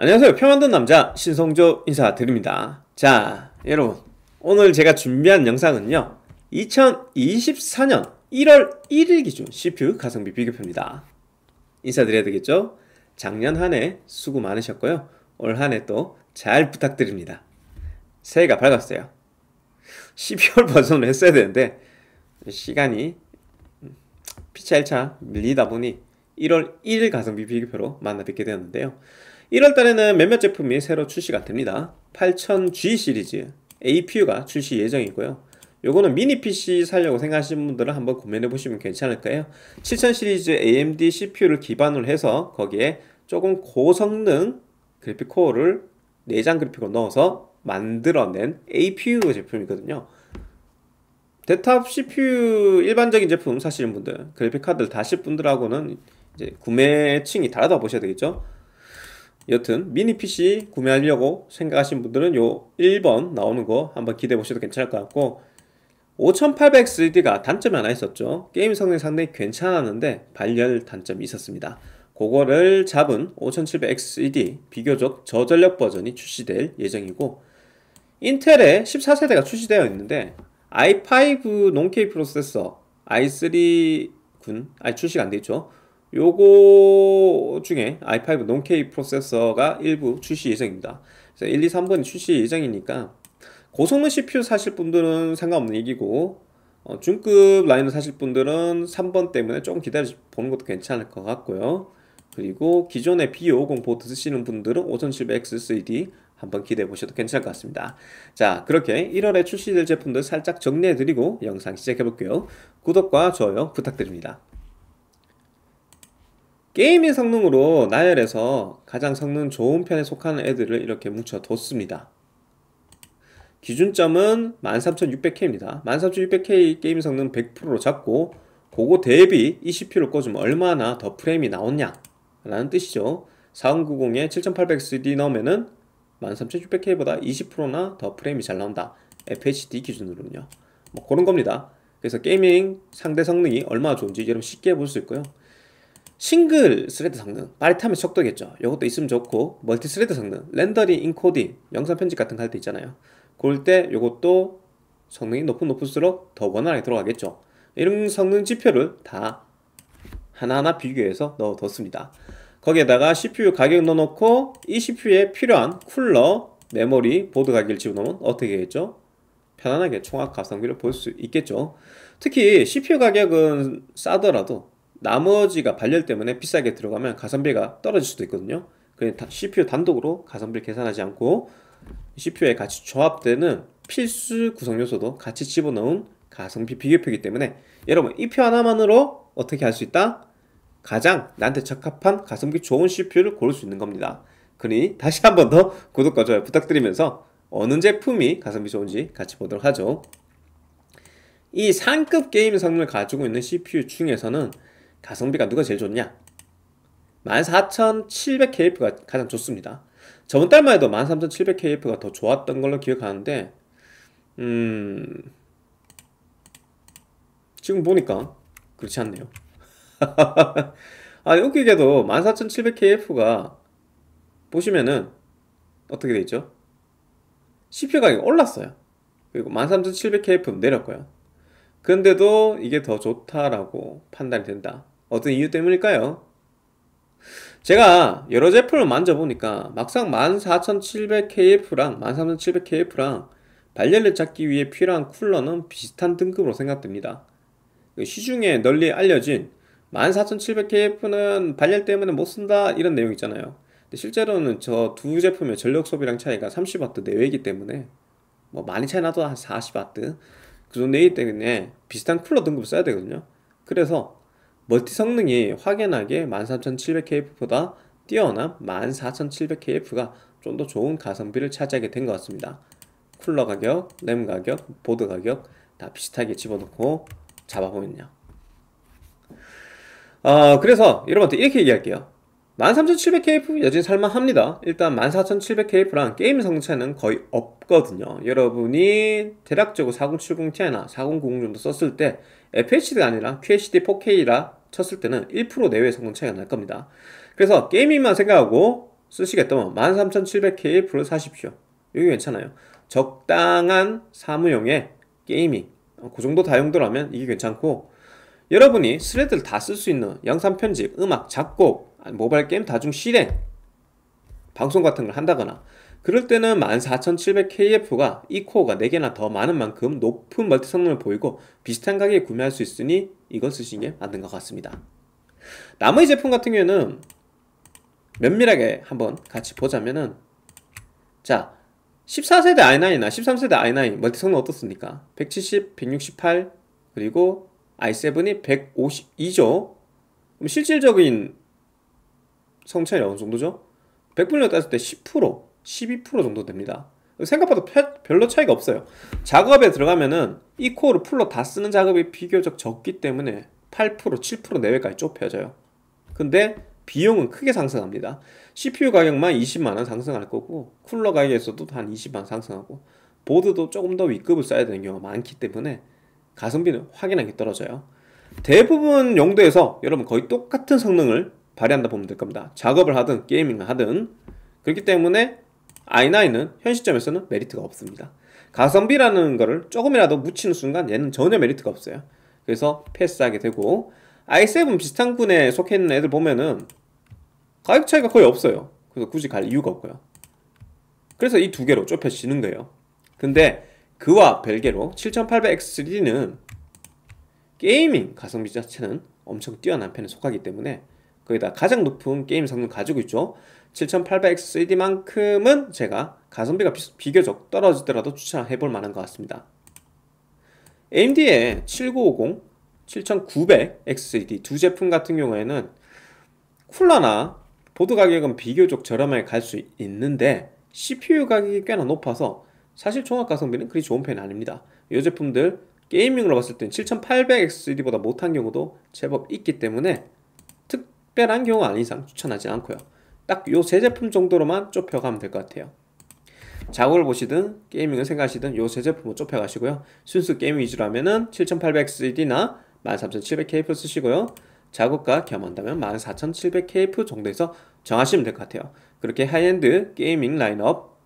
안녕하세요. 평안던 남자 신성조 인사드립니다. 자, 여러분. 오늘 제가 준비한 영상은요. 2024년 1월 1일 기준 CPU 가성비 비교표입니다. 인사드려야 되겠죠? 작년 한 해 수고 많으셨고요. 올 한 해 또 잘 부탁드립니다. 새해가 밝았어요. 12월 버전을 했어야 되는데 시간이 피차 1차 밀리다 보니 1월 1일 가성비 비교표로 만나 뵙게 되었는데요. 1월달에는 몇몇 제품이 새로 출시가 됩니다 8000G 시리즈 APU가 출시 예정이고요 요거는 미니 PC 살려고 생각하시는 분들은 한번 고민해 보시면 괜찮을 거요7000 시리즈 AMD CPU를 기반으로 해서 거기에 조금 고성능 그래픽 코어를 내장 네 그래픽으로 넣어서 만들어낸 APU 제품이거든요 데탑 CPU 일반적인 제품 사시는 분들 그래픽 카드를 다실 분들하고는 이제 구매층이 다르다 보셔야 되겠죠 여튼 미니 PC 구매하려고 생각하신 분들은 요 1번 나오는 거 한번 기대해 보셔도 괜찮을 것 같고 5800Cd가 단점이 하나 있었죠 게임 성능 상당히 괜찮았는데 발열 단점이 있었습니다 그거를 잡은 5700XD 비교적 저전력 버전이 출시될 예정이고 인텔의 14세대가 출시되어 있는데 i5 논케이 프로세서 i3군 아직 출시가 안 되죠 요거 중에 i5 논K 프로세서가 일부 출시 예정입니다. 그래서 1, 2, 3번이 출시 예정이니까 고성능 CPU 사실 분들은 상관없는 얘기고 어, 중급 라인을 사실 분들은 3번 때문에 조금 기다려 보는 것도 괜찮을 것 같고요. 그리고 기존의 B550 보드 쓰시는 분들은 5700XCD 한번 기대해 보셔도 괜찮을 것 같습니다. 자, 그렇게 1월에 출시될 제품들 살짝 정리해드리고 영상 시작해 볼게요. 구독과 좋아요 부탁드립니다. 게이밍 성능으로 나열해서 가장 성능 좋은 편에 속하는 애들을 이렇게 뭉쳐뒀습니다. 기준점은 13600K입니다. 13600K 게임 성능 100%로 잡고 그거 대비 20p를 꽂으면 얼마나 더 프레임이 나오냐 라는 뜻이죠. 4090에 7800CD 넣으면은 13600K보다 20%나 더 프레임이 잘 나온다. FHD 기준으로는요. 뭐 그런 겁니다. 그래서 게이밍 상대 성능이 얼마나 좋은지 여러분 쉽게 볼 수 있고요. 싱글 스레드 성능, 빠릿함의 속도겠죠. 이것도 있으면 좋고 멀티 스레드 성능, 렌더링, 인코딩, 영상 편집 같은 거 할 때 있잖아요. 그럴 때 이것도 성능이 높은 높을수록 더 원활하게 들어가겠죠. 이런 성능 지표를 다 하나하나 비교해서 넣어뒀습니다. 거기에다가 CPU 가격 넣어놓고 이 CPU에 필요한 쿨러, 메모리, 보드 가격을 집어넣으면 어떻게 겠죠 편안하게 총합 가성비를 볼 수 있겠죠. 특히 CPU 가격은 싸더라도 나머지가 발열 때문에 비싸게 들어가면 가성비가 떨어질 수도 있거든요. 그래서 CPU 단독으로 가성비를 계산하지 않고 CPU에 같이 조합되는 필수 구성 요소도 같이 집어넣은 가성비 비교표이기 때문에 여러분 이 표 하나만으로 어떻게 할 수 있다? 가장 나한테 적합한 가성비 좋은 CPU를 고를 수 있는 겁니다. 그러니 다시 한번 더 구독과 좋아요 부탁드리면서 어느 제품이 가성비 좋은지 같이 보도록 하죠. 이 상급 게임 성능을 가지고 있는 CPU 중에서는 가성비가 누가 제일 좋냐? 14,700KF가 가장 좋습니다. 저번 달만 해도 13,700KF가 더 좋았던 걸로 기억하는데 음... 지금 보니까 그렇지 않네요. 아 웃기게도 14,700KF가 보시면은 어떻게 되죠 CPU 가격이 올랐어요. 그리고 1 3 7 0 0 k f 내렸고요. 근데도 이게 더 좋다라고 판단이 된다. 어떤 이유 때문일까요? 제가 여러 제품을 만져보니까 막상 14700KF랑 13700KF랑 발열을 잡기 위해 필요한 쿨러는 비슷한 등급으로 생각됩니다. 그 시중에 널리 알려진 14700KF는 발열 때문에 못쓴다 이런 내용 있잖아요. 실제로는 저 두 제품의 전력 소비량 차이가 30W 내외이기 때문에 뭐 많이 차이 나도 한 40W 그 정도이기 때문에 비슷한 쿨러 등급을 써야 되거든요. 그래서 멀티 성능이 확연하게 13700KF보다 뛰어난 14700KF가 좀 더 좋은 가성비를 차지하게 된 것 같습니다. 쿨러 가격, 램 가격, 보드 가격 다 비슷하게 집어넣고 잡아보면요. 어, 아, 그래서 여러분한테 이렇게 얘기할게요. 13700KF 여전히 살만합니다. 일단 14700KF랑 게임 성차는 거의 없거든요. 여러분이 대략적으로 4070ti나 4090 정도 썼을 때 FHD가 아니라 QHD 4K라 쳤을 때는 1% 내외 성능 차이가 날 겁니다. 그래서 게이밍만 생각하고 쓰시겠다면 13,700K 플러스 하십시오. 여기 괜찮아요. 적당한 사무용의 게이밍 어, 그 정도 다용도라면 이게 괜찮고 여러분이 스레드를 다 쓸 수 있는 영상 편집, 음악, 작곡, 모바일 게임 다중 실행 방송 같은 걸 한다거나 그럴 때는 14700KF가 2코어가 4개나 더 많은 만큼 높은 멀티 성능을 보이고 비슷한 가격에 구매할 수 있으니 이건 쓰시는 게 맞는 것 같습니다. 나머지 제품 같은 경우에는 면밀하게 한번 같이 보자면은 자 14세대 i9이나 13세대 i9 멀티 성능 어떻습니까? 170, 168 그리고 i7이 152죠. 그럼 실질적인 성차이 어느 정도죠? 100분량 따질 때10% 12% 정도 됩니다. 생각보다 별로 차이가 없어요. 작업에 들어가면은 이 코어를 풀로 다 쓰는 작업이 비교적 적기 때문에 8%, 7% 내외까지 좁혀져요. 근데 비용은 크게 상승합니다. CPU 가격만 20만원 상승할 거고 쿨러 가격에서도 한 20만원 상승하고 보드도 조금 더위급을 써야 되는 경우가 많기 때문에 가성비는 확연하게 떨어져요. 대부분 용도에서 여러분 거의 똑같은 성능을 발휘한다 보면 될 겁니다. 작업을 하든 게이밍을 하든 그렇기 때문에 i9은 현 시점에서는 메리트가 없습니다. 가성비라는 거를 조금이라도 묻히는 순간 얘는 전혀 메리트가 없어요. 그래서 패스하게 되고 i7 비슷한 군에 속해 있는 애들 보면은 가격 차이가 거의 없어요. 그래서 굳이 갈 이유가 없고요. 그래서 이 두 개로 좁혀지는 거예요. 근데 그와 별개로 7800X3는 게이밍 가성비 자체는 엄청 뛰어난 편에 속하기 때문에 거기다 가장 높은 게임 성능 가지고 있죠. 7 8 0 0 x 3 d 만큼은 제가 가성비가 비, 교적 떨어지더라도 추천해 볼 만한 것 같습니다. AMD의 7950, 7 9 0 0 x 3 d 두 제품 같은 경우에는 쿨러나 보드 가격은 비교적 저렴하게 갈 수 있는데 CPU 가격이 꽤나 높아서 사실 종합 가성비는 그리 좋은 편이 아닙니다. 이 제품들 게이밍으로 봤을 땐7 8 0 0 x 3 d 보다 못한 경우도 제법 있기 때문에 특별한 경우 아닌 이상 추천하지 않고요. 딱요세 제품 정도로만 좁혀가면 될 것 같아요. 작업을 보시든 게이밍을 생각하시든 요 세 제품을 좁혀가시고요. 순수 게임 위주로 하면은 7800XD나 13700KF 쓰시고요. 작업과 겸한다면 14700KF 정도에서 정하시면 될 것 같아요. 그렇게 하이엔드 게이밍 라인업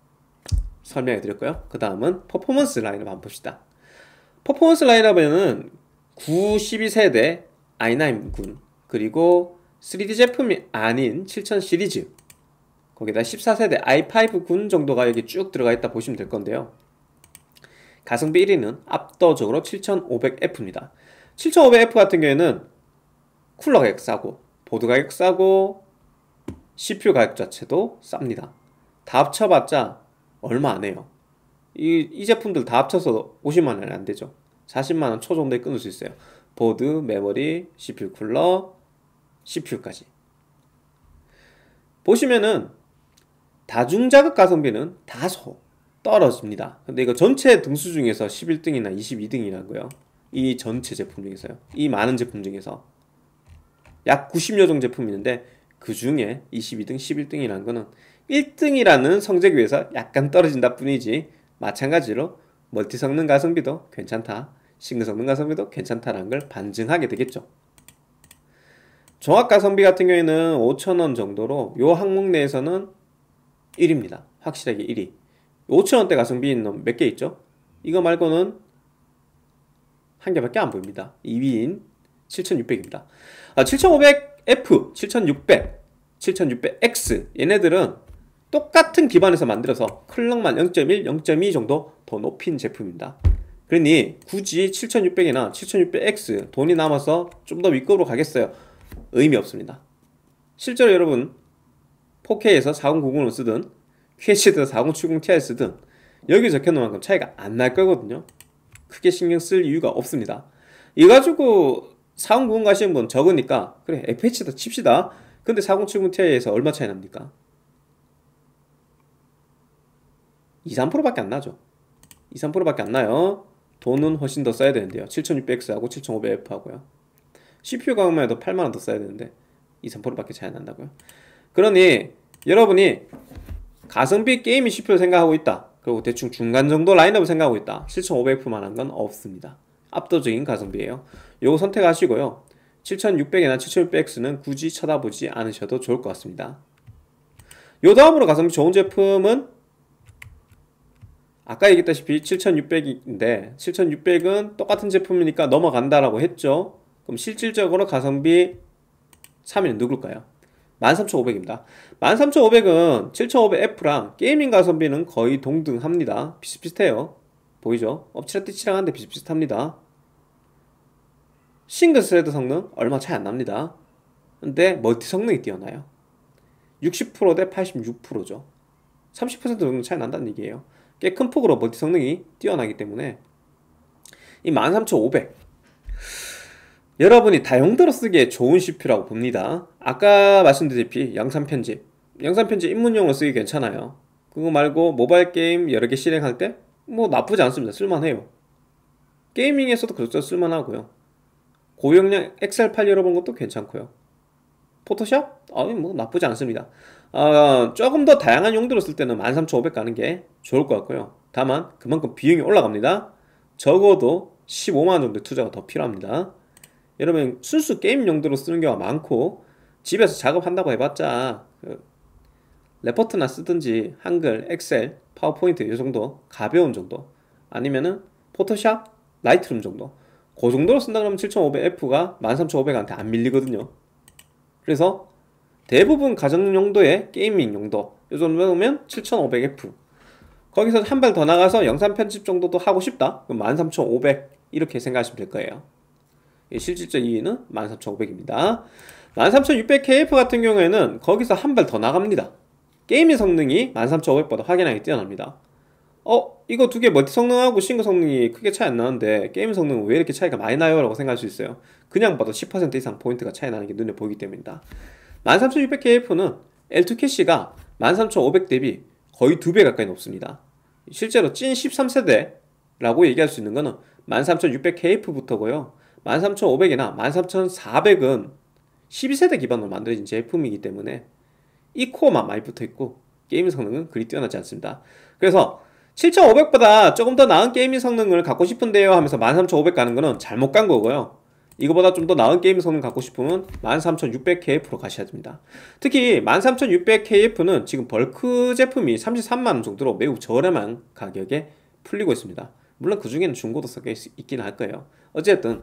설명해 드렸고요. 그 다음은 퍼포먼스 라인업 한번 봅시다. 퍼포먼스 라인업에는 9 2세대 i9군 그리고 3D 제품이 아닌 7000 시리즈 거기다 14세대 i5 군 정도가 여기 쭉 들어가 있다 보시면 될 건데요 가성비 1위는 압도적으로 7500F입니다 7500F 같은 경우에는 쿨러 가격 싸고 보드 가격 싸고 CPU 가격 자체도 쌉니다 다 합쳐봤자 얼마 안 해요 이, 이 제품들 다 합쳐서 50만원이 안 되죠 40만원 초 정도에 끊을 수 있어요 보드, 메모리, CPU 쿨러 CPU까지. 보시면은 다중자극 가성비는 다소 떨어집니다. 근데 이거 전체 등수 중에서 11등이나 22등이라고요. 이 전체 제품 중에서요. 이 많은 제품 중에서 약 90여 종 제품이 있는데 그 중에 22등, 11등이라는 거는 1등이라는 성적 위에서 약간 떨어진다 뿐이지 마찬가지로 멀티 성능 가성비도 괜찮다. 싱글 성능 가성비도 괜찮다라는 걸 반증하게 되겠죠. 정확가성비 같은 경우에는 5천원 정도로 요 항목 내에서는 1위입니다. 확실하게 1위. 5천원대 가성비 있는 몇 개 있죠? 이거 말고는 한 개밖에 안 보입니다. 2위인 7600입니다. 아, 7500F, 7600, 7600X 얘네들은 똑같은 기반에서 만들어서 클럭만 0.1, 0.2 정도 더 높인 제품입니다. 그러니 굳이 7600이나 7600X 돈이 남아서 좀 더 윗급으로 가겠어요. 의미 없습니다. 실제로 여러분 4K에서 4 0 9 0으 쓰든 QHD에서 4070ti 쓰든 여기 적혀놓은 만큼 차이가 안 날 거거든요. 크게 신경 쓸 이유가 없습니다. 이 가지고 4090 가시는 분 적으니까 그래 FH다 칩시다. 근데 4070ti에서 얼마 차이 납니까? 2, 3%밖에 안 나죠. 2, 3%밖에 안 나요. 돈은 훨씬 더 써야 되는데요. 7600X하고 7500F하고요. CPU 가격만 해도 8만원 더 써야 되는데 2, 3%밖에 차이 난다고요? 그러니 여러분이 가성비 게이밍 CPU를 생각하고 있다 그리고 대충 중간 정도 라인업을 생각하고 있다 7500F만한 건 없습니다 압도적인 가성비예요 요거 선택하시고요 7600이나 7600X는 굳이 쳐다보지 않으셔도 좋을 것 같습니다 요 다음으로 가성비 좋은 제품은 아까 얘기했다시피 7600인데 7600은 똑같은 제품이니까 넘어간다라고 했죠 그럼 실질적으로 가성비 3위는 누굴까요? 13,500입니다. 13,500은 7,500F랑 게이밍 가성비는 거의 동등합니다. 비슷비슷해요. 보이죠? 엎치락 뒤치락 하는데 비슷비슷합니다. 싱글 스레드 성능 얼마 차이 안 납니다. 근데 멀티 성능이 뛰어나요. 60%대 86%죠. 30% 정도 차이 난다는 얘기예요. 꽤 큰 폭으로 멀티 성능이 뛰어나기 때문에 이13,500 여러분이 다용도로 쓰기에 좋은 CPU라고 봅니다. 아까 말씀드렸듯이 양산 편집. 영상 편집 입문용으로 쓰기 괜찮아요. 그거 말고 모바일 게임 여러 개 실행할 때 뭐 나쁘지 않습니다. 쓸만해요. 게이밍에서도 그렇죠. 쓸만하고요. 고용량 엑셀 파일 열어본 것도 괜찮고요. 포토샵? 아니 뭐 나쁘지 않습니다. 어, 조금 더 다양한 용도로 쓸 때는 13,500 가는 게 좋을 것 같고요. 다만 그만큼 비용이 올라갑니다. 적어도 15만원 정도 투자가 더 필요합니다. 여러분 순수 게임 용도로 쓰는 경우가 많고 집에서 작업한다고 해봤자 그 레포트나 쓰든지 한글, 엑셀, 파워포인트 이 정도 가벼운 정도 아니면은 포토샵, 라이트룸 정도 그 정도로 쓴다 그러면 7500F가 13500한테 안 밀리거든요 그래서 대부분 가정 용도의 게이밍 용도 이 정도면 7500F 거기서 한 발 더 나가서 영상 편집 정도도 하고 싶다 그럼 13500 이렇게 생각하시면 될 거예요 실질적 이익는 13,500입니다. 13,600KF 같은 경우에는 거기서 한 발 더 나갑니다. 게임의 성능이 13,500보다 확연하게 뛰어납니다. 어? 이거 두 개 멀티 성능하고 싱글 성능이 크게 차이 안 나는데 게임 성능은 왜 이렇게 차이가 많이 나요? 라고 생각할 수 있어요. 그냥 봐도 10% 이상 포인트가 차이 나는 게 눈에 보이기 때문이다. 13600KF는 L2 캐시가 13500 대비 거의 두 배 가까이 높습니다. 실제로 찐 13세대라고 얘기할 수 있는 거는 13600KF부터고요. 13,500이나 13,400은 12세대 기반으로 만들어진 제품이기 때문에 이 코어만 많이 붙어있고 게임 성능은 그리 뛰어나지 않습니다. 그래서 7500보다 조금 더 나은 게임 성능을 갖고 싶은데요 하면서 13500 가는 거는 잘못 간 거고요 이거보다 좀 더 나은 게임 성능 갖고 싶으면 13600KF로 가셔야 됩니다 특히 13600KF는 지금 벌크 제품이 33만원 정도로 매우 저렴한 가격에 풀리고 있습니다 물론 그 중에는 중고도 섞여 있긴 할 거예요 어쨌든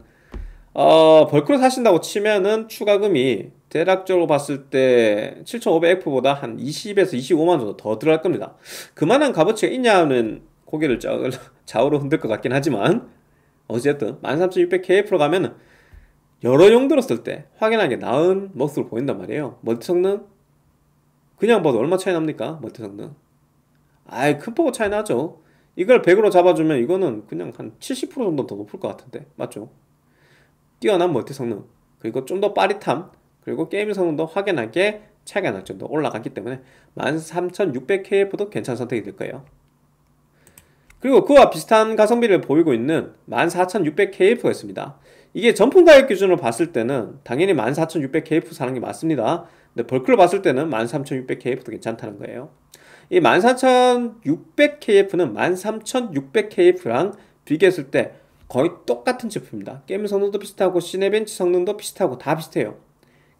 어, 벌크를 사신다고 치면은 추가금이 대략적으로 봤을 때 7,500F보다 한 20에서 25만 정도 더 들어갈 겁니다. 그만한 값어치가 있냐는 고개를 좌우로 흔들 것 같긴 하지만 어쨌든 13600KF로 가면은 여러 용도로 쓸 때확인하게 나은 모습을 보인단 말이에요. 멀티 성능 그냥 봐도 얼마 차이 납니까? 멀티 성능 아이 큰폭으 차이 나죠. 이걸 100으로 잡아주면 이거는 그냥 한 70% 정도 더 높을 것 같은데 맞죠? 뛰어난 멀티 성능, 그리고 좀 더 빠릿함, 그리고 게임 성능도 확연하게 차이가 날 정도 올라갔기 때문에 13600KF도 괜찮은 선택이 될 거예요. 그리고 그와 비슷한 가성비를 보이고 있는 14600KF가 있습니다. 이게 전품 가격 기준으로 봤을 때는 당연히 14600KF 사는 게 맞습니다. 근데 벌크로 봤을 때는 13600KF도 괜찮다는 거예요. 이 14600KF는 13600KF랑 비교했을 때 거의 똑같은 제품입니다. 게임 성능도 비슷하고 시네벤치 성능도 비슷하고 다 비슷해요.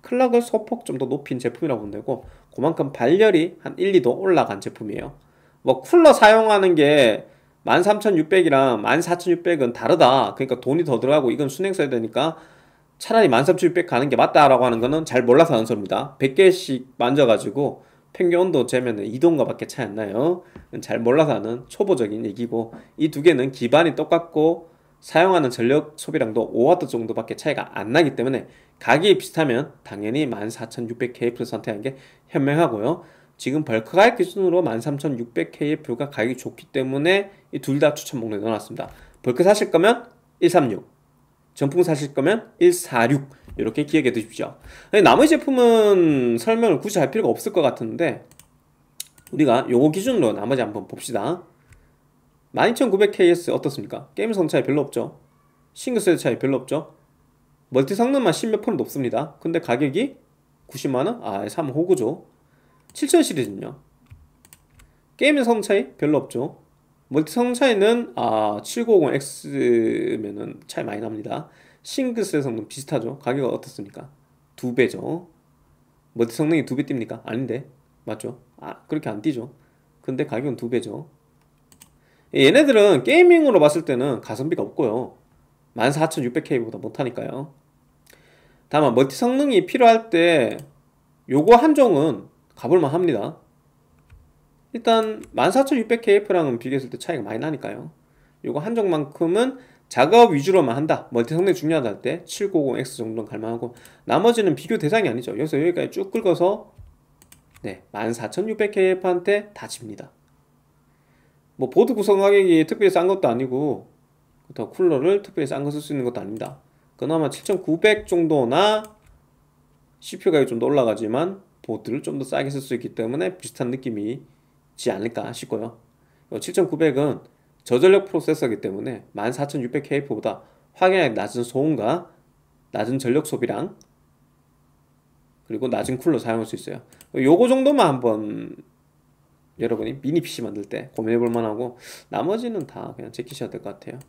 클락을 소폭 좀 더 높인 제품이라고 보면 되고 그만큼 발열이 한 1, 2도 올라간 제품이에요. 뭐 쿨러 사용하는 게 13,600이랑 14,600은 다르다. 그러니까 돈이 더 들어가고 이건 순행 써야 되니까 차라리 13,600 가는 게 맞다라고 하는 거는 잘 몰라서 하는 소리입니다. 100개씩 만져가지고 평균 온도 재면 2도인가 밖에 차이 안 나요. 잘 몰라서 하는 초보적인 얘기고 이 두 개는 기반이 똑같고 사용하는 전력 소비량도 5W 정도밖에 차이가 안 나기 때문에 가격이 비슷하면 당연히 14,600KF를 선택한 게 현명하고요. 지금 벌크가액 기준으로 13,600KF가 가격이 좋기 때문에 이 둘 다 추천 목록에 넣어놨습니다. 벌크 사실 거면 136, 정품 사실 거면 146 이렇게 기억해 두십시오. 나머지 제품은 설명을 굳이 할 필요가 없을 것 같은데 우리가 요거 기준으로 나머지 한번 봅시다. 12900KS 어떻습니까? 게임 성 차이 별로 없죠? 싱글셀 차이 별로 없죠? 멀티 성능만 10몇 프로 높습니다 근데 가격이 90만원? 아 3호구죠 7000 시리즈는요? 게임 의성 차이 별로 없죠? 멀티 성 차이는 아 750X면은 차이 많이 납니다 싱글셀 성능 비슷하죠? 가격 어떻습니까? 두배죠 멀티 성능이 두배 뜁니까? 아닌데 맞죠? 아 그렇게 안띄죠 근데 가격은 두배죠 얘네들은 게이밍으로 봤을 때는 가성비가 없고요 14600K보다 못하니까요 다만 멀티 성능이 필요할 때 요거 한 종은 가볼만 합니다 일단 14600KF랑은 비교했을 때 차이가 많이 나니까요 요거 한 종만큼은 작업 위주로만 한다 멀티 성능이 중요하다 할 때 790X 정도는 갈만하고 나머지는 비교 대상이 아니죠 여기서 여기까지 쭉 긁어서 네, 14600KF한테 다 집니다 뭐 보드 구성 가격이 특별히 싼 것도 아니고 그렇다고 쿨러를 특별히 싼 거 쓸 수 있는 것도 아닙니다 그나마 7900 정도나 CPU 가격이 좀 더 올라가지만 보드를 좀 더 싸게 쓸 수 있기 때문에 비슷한 느낌이지 않을까 싶고요 7900은 어, 저전력 프로세서이기 때문에 14600K보다 확연하게 낮은 소음과 낮은 전력 소비랑 그리고 낮은 쿨러 사용할 수 있어요 어, 요거 정도만 한번 여러분이 미니 PC 만들 때 고민해 볼 만하고 나머지는 다 그냥 제끼셔야 될 것 같아요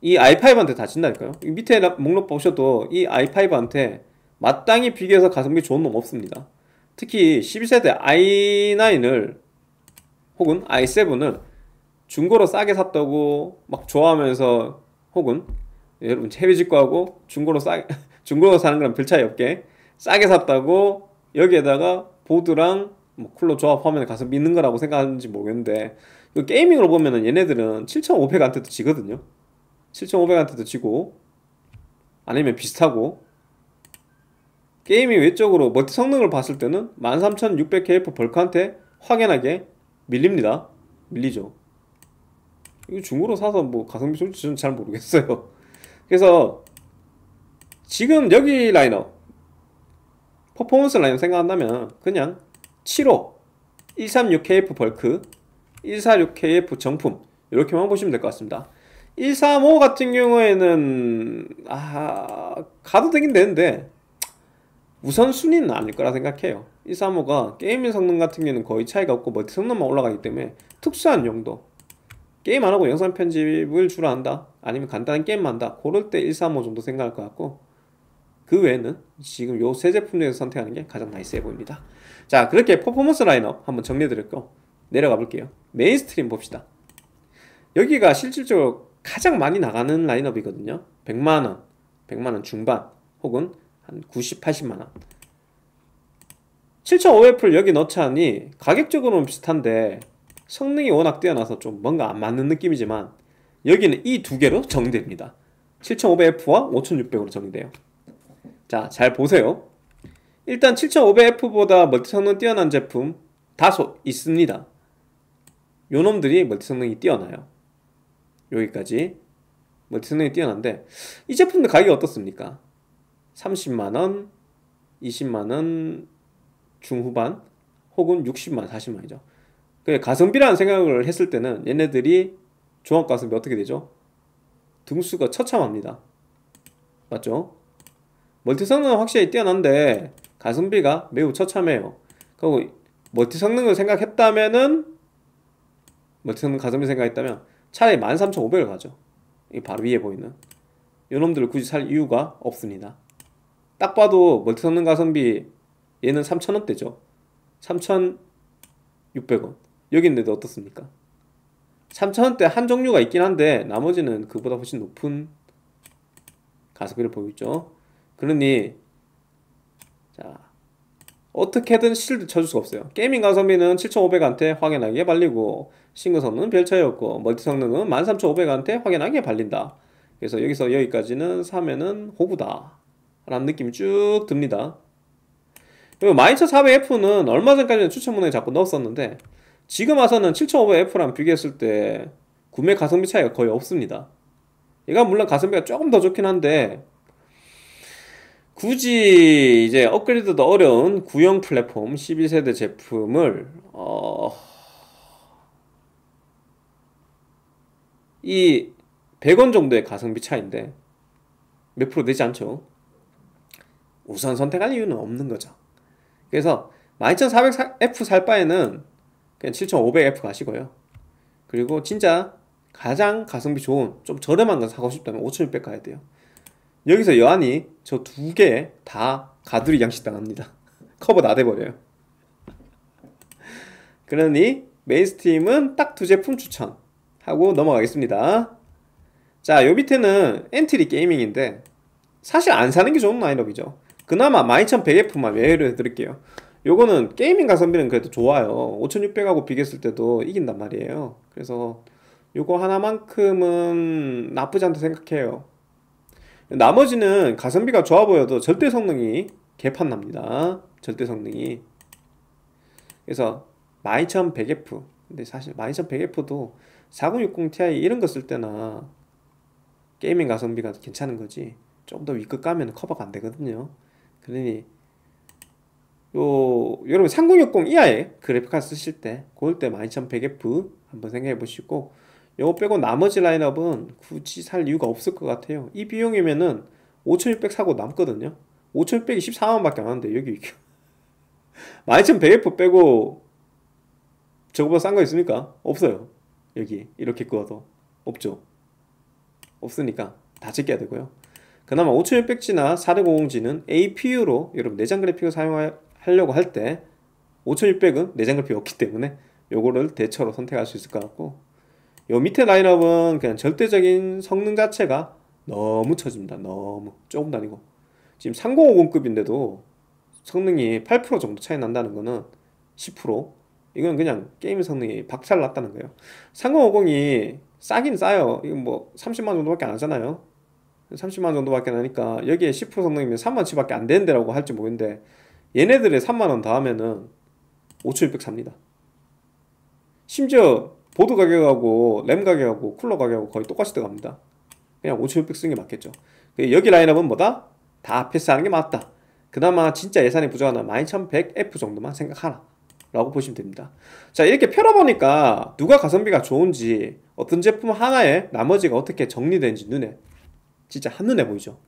이 i5한테 다 진다니까요 밑에 목록 보셔도 이 i5한테 마땅히 비교해서 가성비 좋은 놈 없습니다 특히 12세대 i9을 혹은 i7을 중고로 싸게 샀다고 막 좋아하면서 혹은 여러분 해외 직구하고 중고로 싸게 중고로 사는 거랑 별 차이 없게 싸게 샀다고 여기에다가 보드랑 뭐 쿨러 조합화면 가성비 있는 거라고 생각하는지 모르겠는데 이 그 게이밍으로 보면은 얘네들은 7500한테도 지거든요 7500한테도 지고 아니면 비슷하고 게이밍 외적으로 멀티 성능을 봤을 때는 13600KF 벌크한테 확연하게 밀립니다 밀리죠 이거 중고로 사서 뭐 가성비 좋을지 는잘 모르겠어요 그래서 지금 여기 라인업 퍼포먼스 라인업 생각한다면 그냥 7호 136KF 벌크 146KF 정품 이렇게만 보시면 될 것 같습니다 135 같은 경우에는 아 가도 되긴 되는데 우선순위는 아닐 거라 생각해요 135가 게임의 성능 같은 경우는 거의 차이가 없고 멀티 성능만 올라가기 때문에 특수한 용도 게임 안하고 영상 편집을 주로 한다 아니면 간단한 게임만 한다 그럴 때135 정도 생각할 것 같고 그 외에는 지금 요 세 제품 중에서 선택하는 게 가장 나이스해 보입니다 자 그렇게 퍼포먼스 라인업 한번 정리해드렸고 내려가 볼게요 메인스트림 봅시다 여기가 실질적으로 가장 많이 나가는 라인업이거든요 100만원 100만원 중반 혹은 한 90, 80만원 7500을 여기 넣자니 가격적으로는 비슷한데 성능이 워낙 뛰어나서 좀 뭔가 안 맞는 느낌이지만 여기는 이 두 개로 정리됩니다 7500F와 5600으로 정리돼요 자 잘 보세요 일단 7500F보다 멀티 성능 뛰어난 제품 다소 있습니다. 요놈들이 멀티 성능이 뛰어나요. 여기까지 멀티 성능이 뛰어난데 이 제품들 가격이 어떻습니까? 30만원, 20만원 중후반 혹은 60만, 40만이죠. 가성비라는 생각을 했을 때는 얘네들이 종합가성비 어떻게 되죠? 등수가 처참합니다. 맞죠? 멀티 성능은 확실히 뛰어난데 가성비가 매우 처참해요. 그리고 멀티 성능을 생각했다면은 멀티 성능 가성비 생각했다면 차라리 13,500을 가죠. 이 바로 위에 보이는 요놈들을 굳이 살 이유가 없습니다. 딱 봐도 멀티 성능 가성비 얘는 3,000원대죠. 3,600원. 여기 있는데 어떻습니까? 3,000원대 한 종류가 있긴 한데 나머지는 그보다 훨씬 높은 가성비를 보이죠. 그러니 자, 어떻게든 실드 쳐줄 수가 없어요. 게이밍 가성비는 7500한테 확연하게 발리고 싱글 성능은 별 차이 없고 멀티 성능은 13500한테 확연하게 발린다. 그래서 여기서 여기까지는 사면은 호구다. 라는 느낌이 쭉 듭니다. 그리고 12400F는 얼마 전까지는 추천문에 자꾸 넣었었는데 지금 와서는 7500F랑 비교했을 때 구매 가성비 차이가 거의 없습니다. 얘가 물론 가성비가 조금 더 좋긴 한데 굳이 이제 업그레이드도 어려운 구형 플랫폼 12세대 제품을 어... 이 100원 정도의 가성비 차인데 몇 프로 되지 않죠? 우선 선택할 이유는 없는 거죠. 그래서 12400F 살 바에는 그냥 7500F 가시고요. 그리고 진짜 가장 가성비 좋은 좀 저렴한 거 사고 싶다면 5600 가야 돼요. 여기서 여한이 저 두 개 다 가두리 양식 당합니다. 커버 나대버려요. 그러니 메인스트림은 딱 두 제품 추천하고 넘어가겠습니다. 자, 요 밑에는 엔트리 게이밍인데 사실 안 사는 게 좋은 라인업이죠. 그나마 12,100F만 예외로 해드릴게요. 요거는 게이밍 가성비는 그래도 좋아요. 5,600하고 비교했을 때도 이긴단 말이에요. 그래서 요거 하나만큼은 나쁘지 않다 생각해요. 나머지는 가성비가 좋아 보여도 절대 성능이 개판 납니다. 절대 성능이. 그래서 12100F 근데 사실 12100F도 4060ti 이런 거 쓸 때나 게이밍 가성비가 괜찮은 거지 좀 더 위급 가면 커버가 안 되거든요 그러니 요 여러분 3060 이하의 그래픽카드 쓰실 때 그럴 때 12100F 한번 생각해 보시고 요거 빼고 나머지 라인업은 굳이 살 이유가 없을 것 같아요. 이 비용이면은 5,600 사고 남거든요. 5 6 0 0이1 4만밖에안 하는데 여기 12,100F 빼고 저거보다 싼 거 있습니까? 없어요. 여기 이렇게 그어도 없죠. 없으니까 다 제껴야 되고요. 그나마 5600G나 4650G는 APU로 여러분 내장 그래픽을 사용하려고 할 때 5600은 내장 그래픽이 없기 때문에 요거를 대처로 선택할 수 있을 것 같고 요 밑에 라인업은 그냥 절대적인 성능 자체가 너무 처집니다. 너무 조금 다니고 지금 3050급인데도 성능이 8% 정도 차이 난다는 거는 10% 이건 그냥 게임 성능이 박살 났다는 거예요. 3050이 싸긴 싸요. 이건 뭐 30만 정도밖에 안 하잖아요. 30만 정도밖에 안하니까 여기에 10% 성능이면 3만 치밖에 안 되는데라고 할지 모르겠는데 얘네들의 3만 원더 하면은 5,600 삽니다. 심지어 보드 가격하고 램 가격하고 쿨러 가격하고 거의 똑같이 들어갑니다. 그냥 5600 쓰는 게 맞겠죠. 그 여기 라인업은 뭐다? 다 패스하는 게 맞다. 그나마 진짜 예산이 부족하다 12100F 정도만 생각하라. 라고 보시면 됩니다. 자 이렇게 펴러보니까 누가 가성비가 좋은지 어떤 제품 하나에 나머지가 어떻게 정리되는지 눈에 진짜 한눈에 보이죠.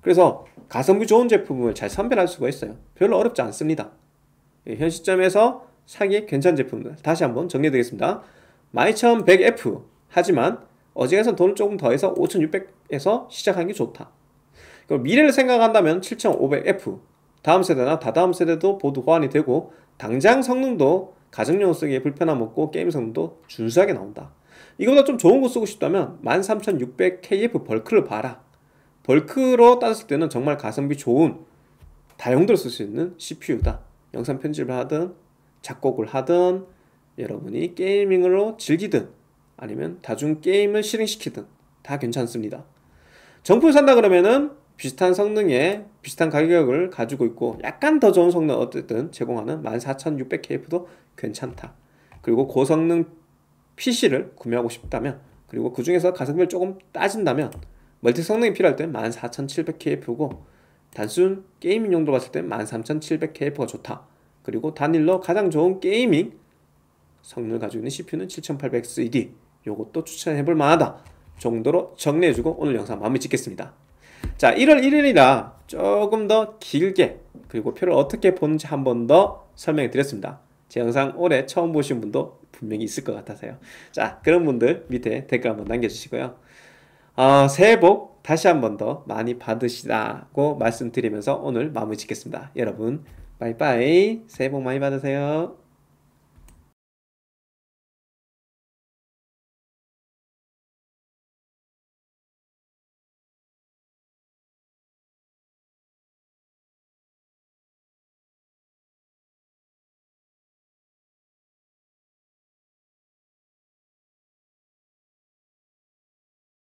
그래서 가성비 좋은 제품을 잘 선별할 수가 있어요. 별로 어렵지 않습니다. 예, 현 시점에서 사기 괜찮은 제품들 다시 한번 정리되겠습니다. 12100F 하지만 어지간해서 돈을 조금 더해서 5600에서 시작하는 게 좋다. 그럼 미래를 생각한다면 7500F 다음 세대나 다다음 세대도 보드 호환이 되고 당장 성능도 가정용 쓰기에 불편함 없고 게임 성능도 준수하게 나온다. 이거보다 좀 좋은 거 쓰고 싶다면 13600KF 벌크를 봐라. 벌크로 따졌을 때는 정말 가성비 좋은 다용도로 쓸 수 있는 CPU다. 영상 편집을 하든 작곡을 하든 여러분이 게이밍으로 즐기든 아니면 다중 게임을 실행시키든 다 괜찮습니다. 정품 산다 그러면은 비슷한 성능에 비슷한 가격을 가지고 있고 약간 더 좋은 성능 어쨌든 제공하는 14600KF도 괜찮다. 그리고 고성능 PC를 구매하고 싶다면 그리고 그 중에서 가성비를 조금 따진다면 멀티 성능이 필요할 때 14700KF고 단순 게이밍 용도로 봤을 때 13700KF가 좋다. 그리고 단일로 가장 좋은 게이밍 성능을 가지고 있는 CPU는 7800CD 요것도 추천해 볼 만하다 정도로 정리해주고 오늘 영상 마무리 짓겠습니다 자 1월 1일이라 조금 더 길게 그리고 표를 어떻게 보는지 한 번 더 설명해 드렸습니다 제 영상 올해 처음 보신 분도 분명히 있을 것 같아서요 자 그런 분들 밑에 댓글 한번 남겨주시고요 어, 새해 복 다시 한 번 더 많이 받으시라고 말씀드리면서 오늘 마무리 짓겠습니다 여러분 빠이빠이 새해 복 많이 받으세요